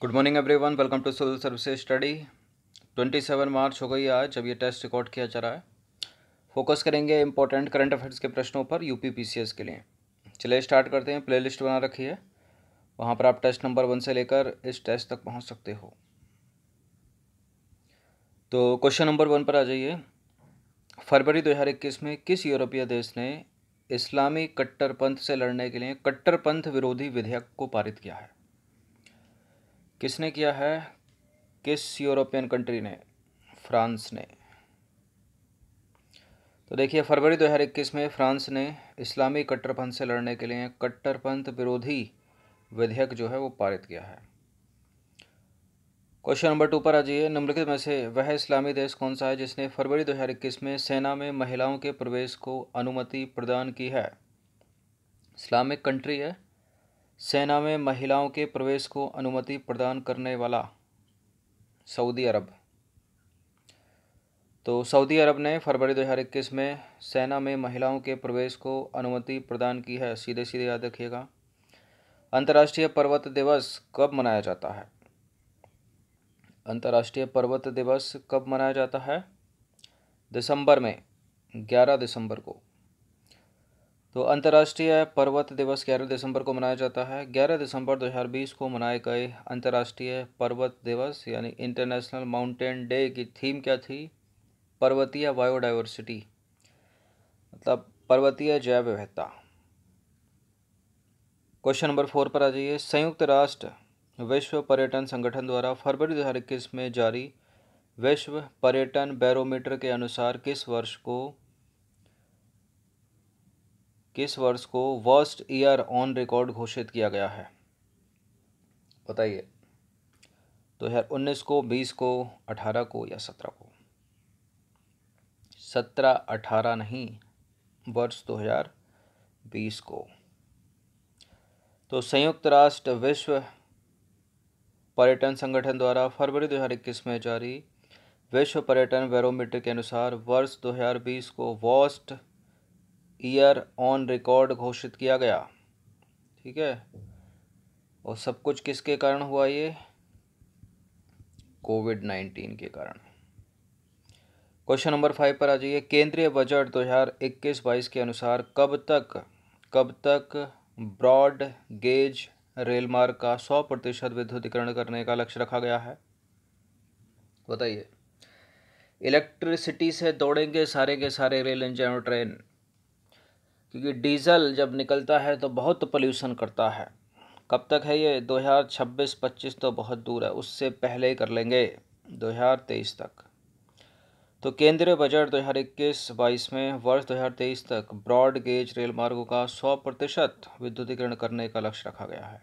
good morning everyone welcome to civil services study 27 March हो गई आज जब ये टेस्ट रिकॉर्ड किया जा रहा है फोकस करेंगे इंपॉर्टेंट करंट अफेयर्स के प्रश्नों पर यू पी के लिए चलिए स्टार्ट करते हैं प्लेलिस्ट बना रखी है वहाँ पर आप टेस्ट नंबर वन से लेकर इस टेस्ट तक पहुँच सकते हो तो क्वेश्चन नंबर वन पर आ जाइए फरवरी इक्कीस में किस यूरोपीय देश ने इस्लामी कट्टरपंथ से लड़ने के लिए कट्टरपंथ विरोधी विधेयक को पारित किया है किसने किया है किस यूरोपियन कंट्री ने फ्रांस ने तो देखिए फरवरी 2021 में फ्रांस ने इस्लामी कट्टरपंथ से लड़ने के लिए कट्टरपंथ विरोधी विधेयक जो है वो पारित किया है क्वेश्चन नंबर टू पर आ जाइए निम्नलिखित में से वह इस्लामी देश कौन सा है जिसने फरवरी 2021 में सेना में महिलाओं के प्रवेश को अनुमति प्रदान की है इस्लामिक कंट्री है सेना में महिलाओं के प्रवेश को अनुमति प्रदान करने वाला सऊदी अरब तो सऊदी अरब ने फरवरी 2021 में सेना में महिलाओं के प्रवेश को अनुमति प्रदान की है सीधे सीधे याद रखिएगा अंतर्राष्ट्रीय पर्वत दिवस कब मनाया जाता है अंतर्राष्ट्रीय पर्वत दिवस कब मनाया जाता है दिसंबर में 11 दिसंबर को तो अंतर्राष्ट्रीय पर्वत दिवस 11 दिसंबर को मनाया जाता है 11 दिसंबर 2020 को मनाए गए अंतर्राष्ट्रीय पर्वत दिवस यानी इंटरनेशनल माउंटेन डे की थीम क्या थी पर्वतीय बायोडाइवर्सिटी मतलब पर्वतीय जैव विविधता क्वेश्चन नंबर फोर पर आ जाइए संयुक्त राष्ट्र विश्व पर्यटन संगठन द्वारा फरवरी दो हज़ार इक्कीस में जारी विश्व पर्यटन बैरोमीटर के अनुसार किस वर्ष को किस वर्ष को वर्स्ट ईयर ऑन रिकॉर्ड घोषित किया गया है बताइए दो तो हज़ार उन्नीस को बीस को अठारह को या सत्रह को सत्रह अठारह नहीं वर्ष दो हज़ार बीस को तो संयुक्त राष्ट्र विश्व पर्यटन संगठन द्वारा फरवरी 2021 में जारी विश्व पर्यटन बैरोमीटर के अनुसार वर्ष 2020 को वॉस्ट ईयर ऑन रिकॉर्ड घोषित किया गया ठीक है और सब कुछ किसके कारण हुआ ये कोविड नाइन्टीन के कारण क्वेश्चन नंबर फाइव पर आ जाइए केंद्रीय बजट दो हज़ार इक्कीस बाईस के अनुसार कब तक कब तक ब्रॉड गेज रेल मार्ग का सौ प्रतिशत विद्युतीकरण करने का लक्ष्य रखा गया है बताइए इलेक्ट्रिसिटी से दौड़ेंगे सारे के सारे रेल इंजन और ट्रेन क्योंकि डीज़ल जब निकलता है तो बहुत पोल्यूशन करता है कब तक है ये 2026-25 तो बहुत दूर है उससे पहले ही कर लेंगे 2023 तक तो केंद्रीय बजट 2021-22 में वर्ष 2023 तक ब्रॉड गेज रेल मार्गों का 100 प्रतिशत विद्युतीकरण करने का लक्ष्य रखा गया है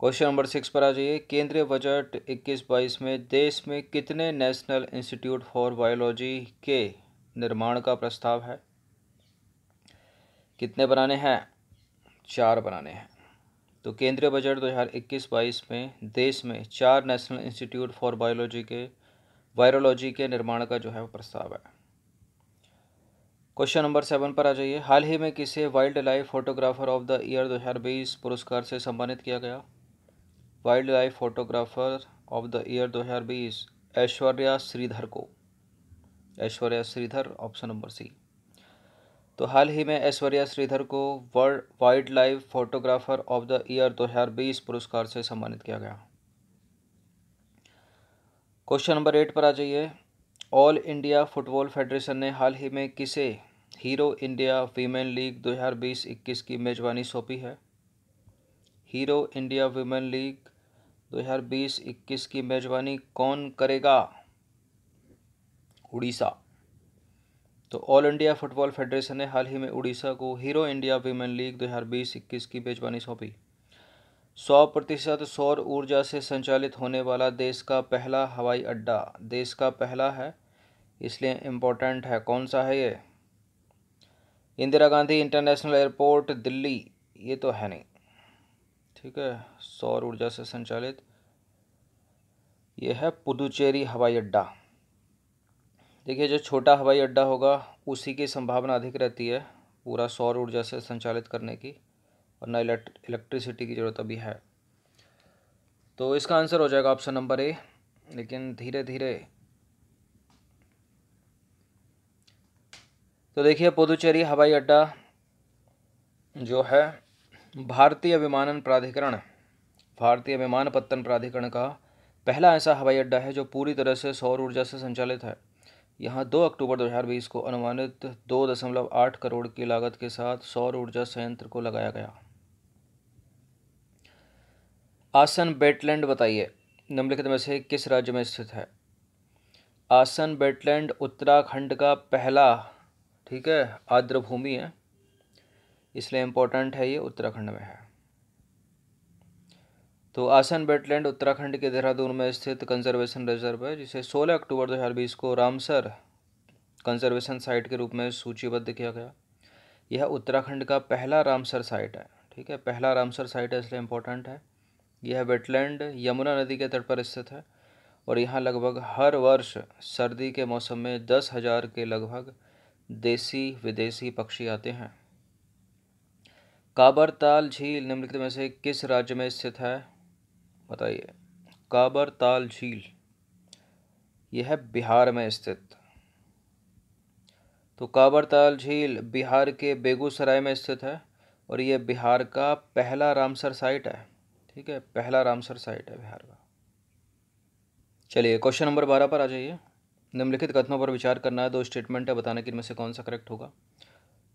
क्वेश्चन नंबर सिक्स पर आ जाइए केंद्रीय बजट 21-22 में देश में कितने नेशनल इंस्टीट्यूट फॉर बायोलॉजी के निर्माण का प्रस्ताव है कितने बनाने हैं चार बनाने हैं तो केंद्रीय बजट 2021-22 में देश में चार नेशनल इंस्टीट्यूट फॉर बायोलॉजी के वायरोलॉजी के निर्माण का जो है वो प्रस्ताव है क्वेश्चन नंबर सेवन पर आ जाइए हाल ही में किसे wild life photographer of the year 2020 पुरस्कार से सम्मानित किया गया wild life photographer of the year 2020 Aishwarya Shridhar को Aishwarya Shridhar option number C तो हाल ही में ऐश्वर्या श्रीधर को world wild life photographer of the year 2020 पुरस्कार से सम्मानित किया गया क्वेश्चन नंबर एट पर आ जाइए ऑल इंडिया फुटबॉल फेडरेशन ने हाल ही में किसे हीरो इंडिया वीमेन लीग 2020-21 की मेज़बानी सौंपी है हीरो इंडिया वीमेन लीग 2020-21 की मेज़बानी कौन करेगा उड़ीसा तो ऑल इंडिया फुटबॉल फेडरेशन ने हाल ही में उड़ीसा को हीरो इंडिया वीमेन लीग दो हजार बीस इक्कीस की मेजबानी सौंपी सौ प्रतिशत सौर ऊर्जा से संचालित होने वाला देश का पहला हवाई अड्डा देश का पहला है इसलिए इम्पोर्टेंट है कौन सा है ये इंदिरा गांधी इंटरनेशनल एयरपोर्ट दिल्ली ये तो है नहीं ठीक है सौर ऊर्जा से संचालित ये है पुदुचेरी हवाई अड्डा देखिए जो छोटा हवाई अड्डा होगा उसी की संभावना अधिक रहती है पूरा सौर ऊर्जा से संचालित करने की और न इलेक्ट्रिसिटी की ज़रूरत अभी है तो इसका आंसर हो जाएगा ऑप्शन नंबर ए लेकिन धीरे धीरे तो देखिए पुदुचेरी हवाई अड्डा जो है भारतीय विमानन प्राधिकरण भारतीय विमानपत्तन प्राधिकरण का पहला ऐसा हवाई अड्डा है जो पूरी तरह से सौर ऊर्जा से संचालित है यहाँ 2 अक्टूबर 2020 को अनुमानित 2.8 करोड़ की लागत के साथ सौर ऊर्जा संयंत्र को लगाया गया आसन बेटलैंड बताइए निम्नलिखित में से किस राज्य में स्थित है आसन बेटलैंड उत्तराखंड का पहला ठीक है आर्द्र भूमि है इसलिए इम्पोर्टेंट है ये उत्तराखंड में है तो आसन वेटलैंड उत्तराखंड के देहरादून में स्थित कंजर्वेशन रिजर्व है जिसे 16 अक्टूबर 2020 को रामसर कंजर्वेशन साइट के रूप में सूचीबद्ध किया गया यह उत्तराखंड का पहला रामसर साइट है ठीक है पहला रामसर साइट है इसलिए इम्पोर्टेंट है यह वेटलैंड यमुना नदी के तट पर स्थित है और यहाँ लगभग हर वर्ष सर्दी के मौसम में दस हज़ार के लगभग देसी विदेशी पक्षी आते हैं काबरताल झील निम्नलिखित में से किस राज्य में स्थित है बताइए काबर ताल झील यह है बिहार में स्थित तो काबर ताल झील बिहार के बेगूसराय में स्थित है और यह बिहार का पहला रामसर साइट है ठीक है पहला रामसर साइट है बिहार का चलिए क्वेश्चन नंबर बारह पर आ जाइए निम्नलिखित कथनों पर विचार करना है दो स्टेटमेंट है बताने कि इनमें से कौन सा करेक्ट होगा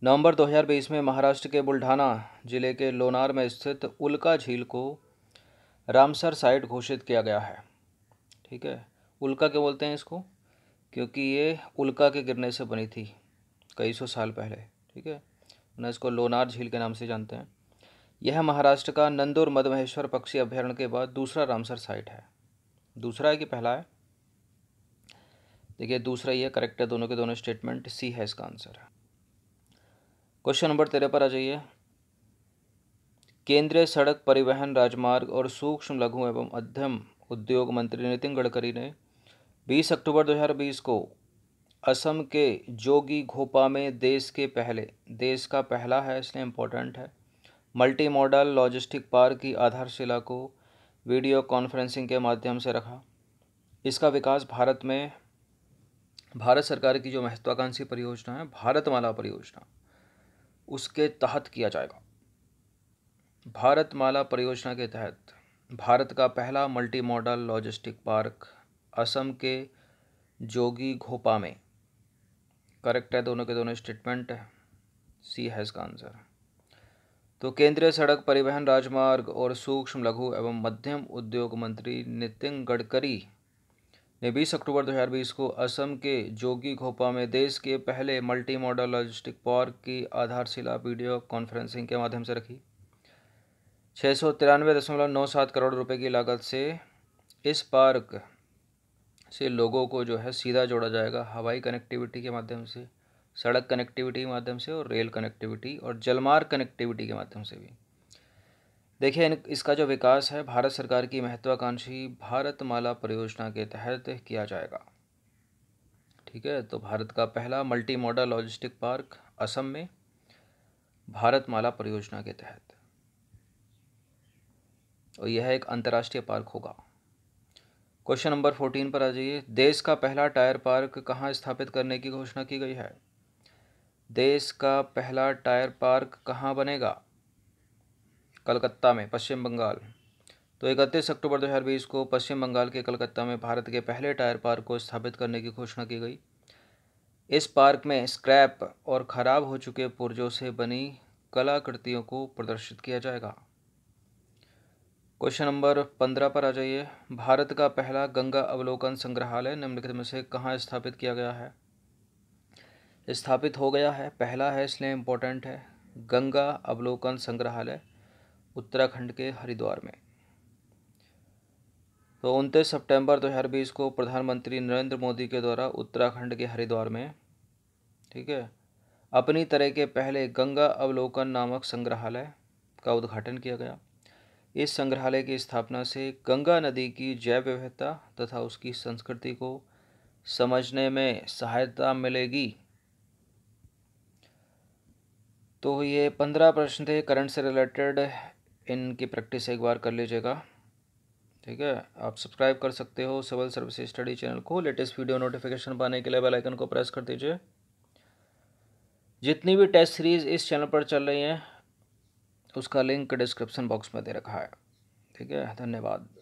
नवंबर 2020 में महाराष्ट्र के बुल्ढाना जिले के लोनार में स्थित उल्का झील को रामसर साइट घोषित किया गया है ठीक है उल्का क्यों बोलते हैं इसको क्योंकि ये उल्का के गिरने से बनी थी कई सौ साल पहले ठीक है न इसको लोनार झील के नाम से जानते हैं यह महाराष्ट्र का नंदौर मधमहेश्वर पक्षी अभ्यारण्य के बाद दूसरा रामसर साइट है दूसरा है कि पहला है देखिए दूसरा ये करेक्ट है दोनों के दोनों स्टेटमेंट सी है इसका आंसर क्वेश्चन नंबर तेरह पर आ जाइए केंद्रीय सड़क परिवहन राजमार्ग और सूक्ष्म लघु एवं अध्यम उद्योग मंत्री नितिन गडकरी ने 20 अक्टूबर 2020 को असम के जोगी घोपा में देश के पहले देश का पहला है इसलिए इम्पोर्टेंट है मल्टी मॉडल लॉजिस्टिक पार्क की आधारशिला को वीडियो कॉन्फ्रेंसिंग के माध्यम से रखा इसका विकास भारत में भारत सरकार की जो महत्वाकांक्षी परियोजना है भारतमाला परियोजना उसके तहत किया जाएगा भारतमाला परियोजना के तहत भारत का पहला multi modal logistic park Assam के जोगी घोपा में करेक्ट है दोनों के दोनों स्टेटमेंट सी है इसका आंसर तो केंद्रीय सड़क परिवहन राजमार्ग और सूक्ष्म लघु एवं मध्यम उद्योग मंत्री नितिन गडकरी ने 20 अक्टूबर 2020 को असम के जोगी घोपा में देश के पहले मल्टी मॉडल लॉजिस्टिक पार्क की आधारशिला वीडियो कॉन्फ्रेंसिंग के माध्यम से रखी छः सौ तिरानवे दशमलव नौ सात करोड़ रुपए की लागत से इस पार्क से लोगों को जो है सीधा जोड़ा जाएगा हवाई कनेक्टिविटी के माध्यम से सड़क कनेक्टिविटी के माध्यम से और रेल कनेक्टिविटी और जलमार्ग कनेक्टिविटी के माध्यम से भी देखिए इसका जो विकास है भारत सरकार की महत्वाकांक्षी भारतमाला परियोजना के तहत किया जाएगा ठीक है तो भारत का पहला multi modal logistic park Assam में भारतमाला परियोजना के तहत और यह एक अंतर्राष्ट्रीय पार्क होगा क्वेश्चन नंबर फोर्टीन पर आ जाइए देश का पहला टायर पार्क कहाँ स्थापित करने की घोषणा की गई है देश का पहला टायर पार्क कहाँ बनेगा कलकत्ता में पश्चिम बंगाल तो इकतीस अक्टूबर 2020 को पश्चिम बंगाल के कलकत्ता में भारत के पहले टायर पार्क को स्थापित करने की घोषणा की गई इस पार्क में स्क्रैप और ख़राब हो चुके पुर्जों से बनी कलाकृतियों को प्रदर्शित किया जाएगा क्वेश्चन नंबर पंद्रह पर आ जाइए भारत का पहला गंगा अवलोकन संग्रहालय निम्नलिखित में से कहाँ स्थापित किया गया है स्थापित हो गया है पहला है इसलिए इम्पोर्टेंट है गंगा अवलोकन संग्रहालय उत्तराखंड के हरिद्वार में तो उनतीस सितंबर 2020 को प्रधानमंत्री नरेंद्र मोदी के द्वारा उत्तराखंड के हरिद्वार में ठीक है अपनी तरह के पहले गंगा अवलोकन नामक संग्रहालय का उद्घाटन किया गया इस संग्रहालय की स्थापना से गंगा नदी की जैव विविधता तथा उसकी संस्कृति को समझने में सहायता मिलेगी तो ये पंद्रह प्रश्न थे करंट से रिलेटेड इनकी प्रैक्टिस एक बार कर लीजिएगा ठीक है आप सब्सक्राइब कर सकते हो सिविल सर्विस स्टडी चैनल को लेटेस्ट वीडियो नोटिफिकेशन पाने के लिए बेल आइकन को प्रेस कर दीजिए जितनी भी टेस्ट सीरीज़ इस चैनल पर चल रही हैं उसका लिंक डिस्क्रिप्शन बॉक्स में दे रखा है ठीक है धन्यवाद